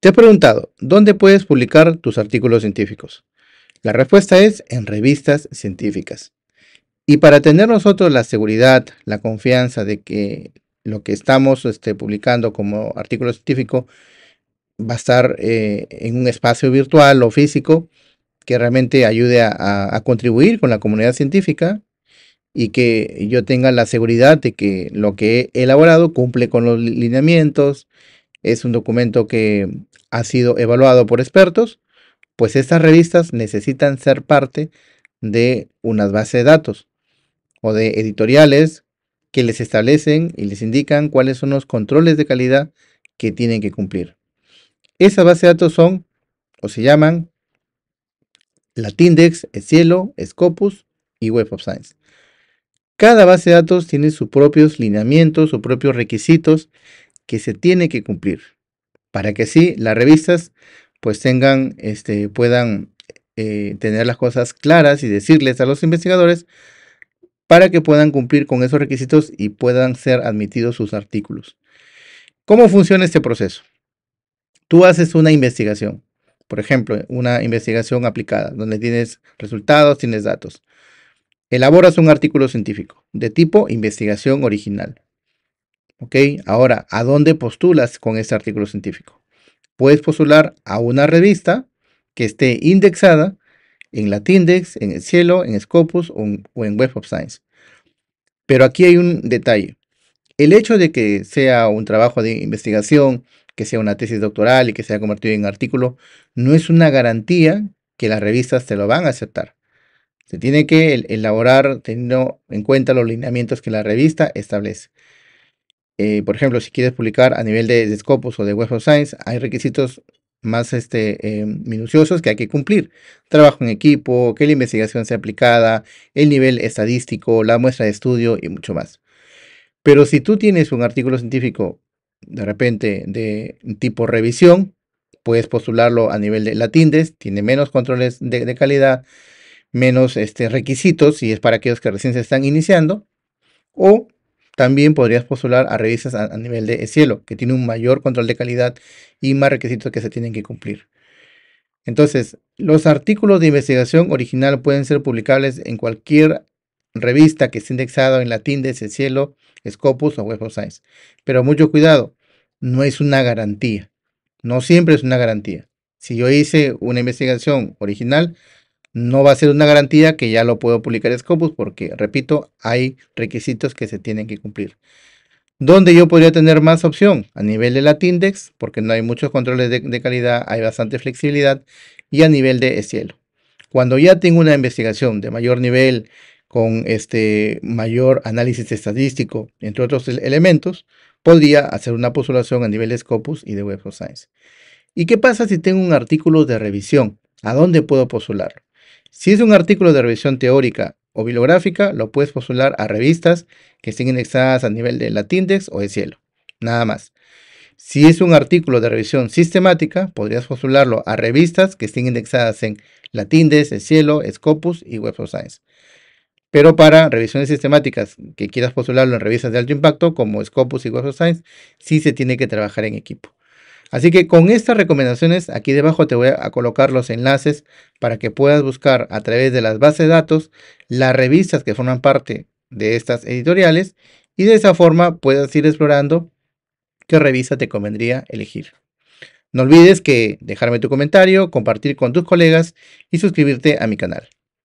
Te he preguntado, ¿dónde puedes publicar tus artículos científicos? La respuesta es en revistas científicas. Y para tener nosotros la seguridad, la confianza de que lo que estamos este, publicando como artículo científico va a estar eh, en un espacio virtual o físico que realmente ayude a, a contribuir con la comunidad científica y que yo tenga la seguridad de que lo que he elaborado cumple con los lineamientos, es un documento que ha sido evaluado por expertos, pues estas revistas necesitan ser parte de unas bases de datos o de editoriales que les establecen y les indican cuáles son los controles de calidad que tienen que cumplir. Esas bases de datos son o se llaman Latindex, Cielo, Scopus y Web of Science. Cada base de datos tiene sus propios lineamientos, sus propios requisitos que se tiene que cumplir para que sí las revistas pues tengan, este, puedan eh, tener las cosas claras y decirles a los investigadores para que puedan cumplir con esos requisitos y puedan ser admitidos sus artículos. ¿Cómo funciona este proceso? Tú haces una investigación, por ejemplo, una investigación aplicada, donde tienes resultados, tienes datos. Elaboras un artículo científico de tipo investigación original. Ahora, ¿a dónde postulas con este artículo científico? Puedes postular a una revista que esté indexada en Latindex, en el Cielo, en Scopus o en, Web of Science. Pero aquí hay un detalle. El hecho de que sea un trabajo de investigación, que sea una tesis doctoral y que sea convertido en artículo, no es una garantía que las revistas te lo van a aceptar. Se tiene que elaborar teniendo en cuenta los lineamientos que la revista establece. Eh, por ejemplo, si quieres publicar a nivel de, Scopus o de Web of Science, hay requisitos más este, eh, minuciosos que hay que cumplir. Trabajo en equipo, que la investigación sea aplicada, el nivel estadístico, la muestra de estudio y mucho más. Pero si tú tienes un artículo científico de repente de tipo revisión, puedes postularlo a nivel de la tiene menos controles de, calidad, menos este, requisitos si es para aquellos que recién se están iniciando, o también podrías postular a revistas a, nivel de cielo, que tiene un mayor control de calidad y más requisitos que se tienen que cumplir. Entonces, los artículos de investigación original pueden ser publicables en cualquier revista que esté indexada en Latín, de Cielo, Scopus o Web of Science. Pero mucho cuidado, no es una garantía. No siempre es una garantía. Si yo hice una investigación original, no va a ser una garantía que ya lo puedo publicar Scopus porque, repito, hay requisitos que se tienen que cumplir. ¿Dónde yo podría tener más opción? A nivel de Latindex, porque no hay muchos controles de, calidad, hay bastante flexibilidad, y a nivel de Scielo Cuando ya tengo una investigación de mayor nivel, con este mayor análisis estadístico, entre otros elementos, podría hacer una postulación a nivel de Scopus y de Web of Science. ¿Y qué pasa si tengo un artículo de revisión? ¿A dónde puedo postular? Si es un artículo de revisión teórica o bibliográfica, lo puedes postular a revistas que estén indexadas a nivel de Latindex o de Cielo. Nada más. Si es un artículo de revisión sistemática, podrías postularlo a revistas que estén indexadas en Latindex, El Cielo, Scopus y Web of Science. Pero para revisiones sistemáticas que quieras postularlo en revistas de alto impacto como Scopus y Web of Science, sí se tiene que trabajar en equipo. Así que con estas recomendaciones, aquí debajo te voy a colocar los enlaces para que puedas buscar a través de las bases de datos las revistas que forman parte de estas editoriales y de esa forma puedas ir explorando qué revista te convendría elegir. No olvides que dejarme tu comentario, compartir con tus colegas y suscribirte a mi canal.